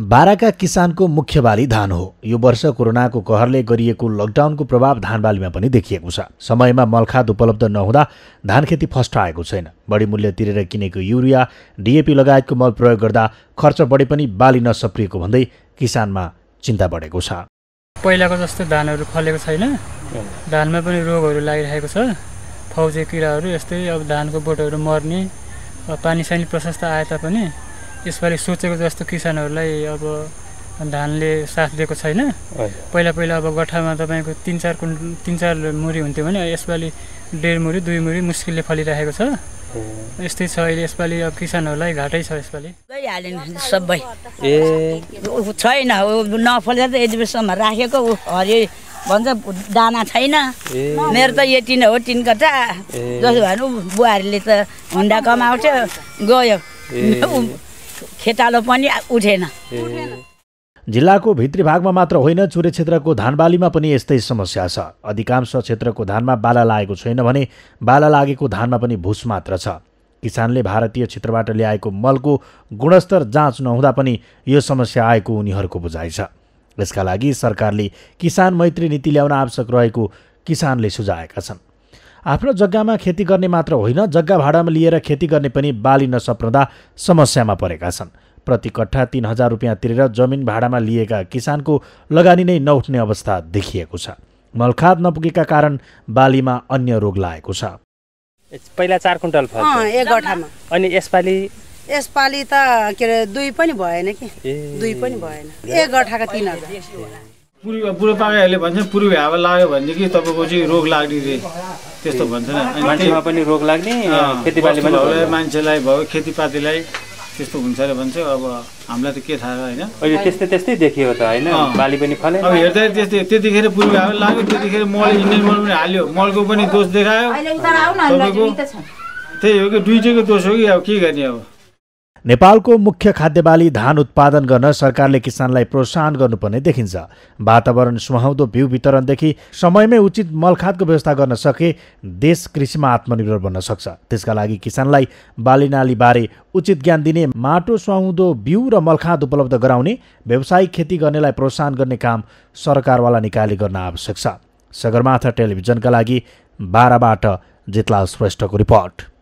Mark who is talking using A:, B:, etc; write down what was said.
A: बाराका किसानको मुख्य बाली धान हो यो वर्ष कोरोनाको कहरले गरिएको लकडाउनको प्रभाव धान बालीमा पनि देखिएको छ समयमा मलखाद उपलब्ध नहुँदा धान खेती फस्ट आएको छैन बढी मूल्य तिरेर किनेको युरिया डिएपी लगायतको मल प्रयोग गर्दा खर्च बढे पनि बाली नसप्रिएको भन्दै किसानमा चिन्ता बढेको छ
B: पहिलाको जस्तो धानहरू फलेको छैन धानमा पनि रोगहरू लागिरहेको छ फौजे किराहरू यस्तै अब धानको बोटहरू मर्ने पानी सानी प्रशस्त आए तापनि यसपालि सोचेको जस्तो किसानहरूलाई अब धानले साथ दिएको छैन पहिला पहिला अब गठामा तपाईँको तिन चार कुन तिन चार मुरी हुन्थ्यो भने यसपालि डेढ मुरी दुई मुरी मुस्किलले फलिरहेको छ यस्तै छ अहिले यसपालि अब किसानहरूलाई घाटै छ यसपालि सबै ए छैन नफले त यति बेलासम्म राखेको हरियो भन्छ दाना छैन मेरो त यति नै हो तिन कट्टा जस्तो भन्नु बुहारीले त हुन्डा कमाउँथ्यो गयो खेतालो पनि उठेन
A: जिल्लाको भित्री भागमा मात्र होइन चुरे क्षेत्रको धानबालीमा पनि यस्तै समस्या छ अधिकांश क्षेत्रको धानमा बाला लागेको छैन भने बाला लागेको धानमा पनि भुस मात्र छ किसानले भारतीय क्षेत्रबाट ल्याएको मलको गुणस्तर जाँच नहुँदा पनि यो समस्या आएको उनीहरूको बुझाइ छ यसका लागि सरकारले किसान मैत्री नीति ल्याउन आवश्यक रहेको किसानले सुझाएका छन् आफ्नो जग्गामा खेती गर्ने मात्र होइन जग्गा भाडामा लिएर खेती गर्ने पनि बाली नसप्रदा समस्यामा परेका छन् प्रति कट्ठा तिन हजार रुपियाँ तिरेर जमिन भाडामा लिएका किसानको लगानी नै नउठ्ने अवस्था देखिएको छ मलखाद नपुगेका कारण बालीमा अन्य रोग लागेको छ
B: पहिला चार कुन्टल
C: अनि यसपालि यसपालि त के अरे दुई पनि भएन कि दुई पनि भएन एक गठाको तिन हजार पूर्वी बुढोपाकाहरूले भन्छ पूर्वी हावा लाग्यो भनेदेखि तपाईँको चाहिँ रोग लाग्ने त्यस्तो भन्छन् मान्छेमा पनि रोग लाग्ने खेतीपातीमा मान्छेलाई भयो खेतीपातीलाई त्यस्तो हुन्छ अरे भन्छ अब हामीलाई त के थाहा होइन अहिले त्यस्तै त्यस्तै देखियो त होइन बाली पनि फले अब हेर्दै त्यस्तै त्यतिखेर पूर्व लाग्यो त्यतिखेर मल इन्डियन मल पनि हाल्यो मलको पनि दोष देखायो त्यही हो कि दुइटैको दोष हो कि अब के गर्ने अब
A: नेपालको मुख्य खाद्य बाली धान उत्पादन गर्न सरकारले किसानलाई प्रोत्साहन गर्नुपर्ने देखिन्छ वातावरण सुहाउँदो बिउ वितरणदेखि समयमै उचित मलखादको व्यवस्था गर्न सके देश कृषिमा आत्मनिर्भर बन्न सक्छ त्यसका लागि किसानलाई बाली नालीबारे उचित ज्ञान दिने माटो सुहाउँदो बिउ र मलखाद उपलब्ध गराउने व्यावसायिक खेती गर्नेलाई प्रोत्साहन गर्ने काम सरकारवाला निकायले गर्न आवश्यक छ सगरमाथा टेलिभिजनका लागि बाह्रबाट जितलाल श्रेष्ठको रिपोर्ट